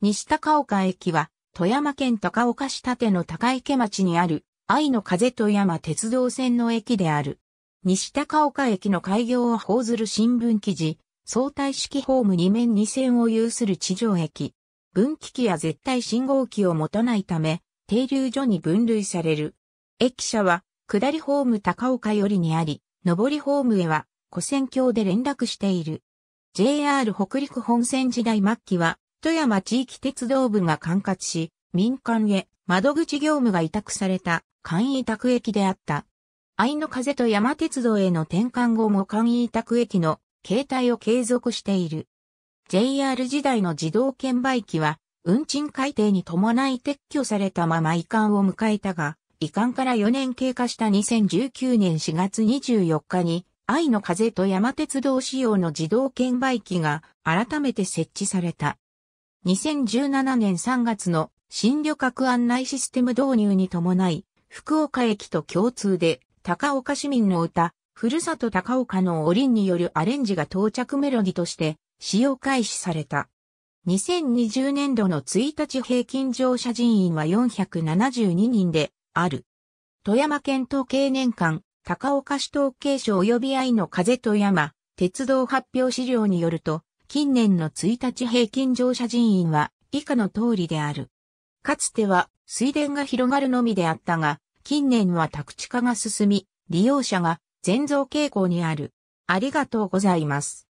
西高岡駅は、富山県高岡市立の高池町にある、愛の風富山鉄道線の駅である。西高岡駅の開業を報ずる新聞記事、相対式ホーム2面2線を有する地上駅。分岐器や絶対信号機を持たないため、停留所に分類される。駅舎は、下りホーム高岡よりにあり、上りホームへは、古線橋で連絡している。JR 北陸本線時代末期は、富山地域鉄道部が管轄し、民間へ窓口業務が委託された簡易委託駅であった。愛の風と山鉄道への転換後も簡易委託駅の形態を継続している。JR 時代の自動券売機は、運賃改定に伴い撤去されたまま移管を迎えたが、移管から4年経過した2019年4月24日に、愛の風と山鉄道仕様の自動券売機が改めて設置された。2017年3月の新旅客案内システム導入に伴い、福岡駅と共通で、高岡市民の歌、ふるさと高岡のおりんによるアレンジが到着メロディとして使用開始された。2020年度の1日平均乗車人員は472人である。富山県統計年間、高岡市統計省及び愛の風富山、鉄道発表資料によると、近年の1日平均乗車人員は以下の通りである。かつては水田が広がるのみであったが、近年は宅地化が進み、利用者が全増傾向にある。ありがとうございます。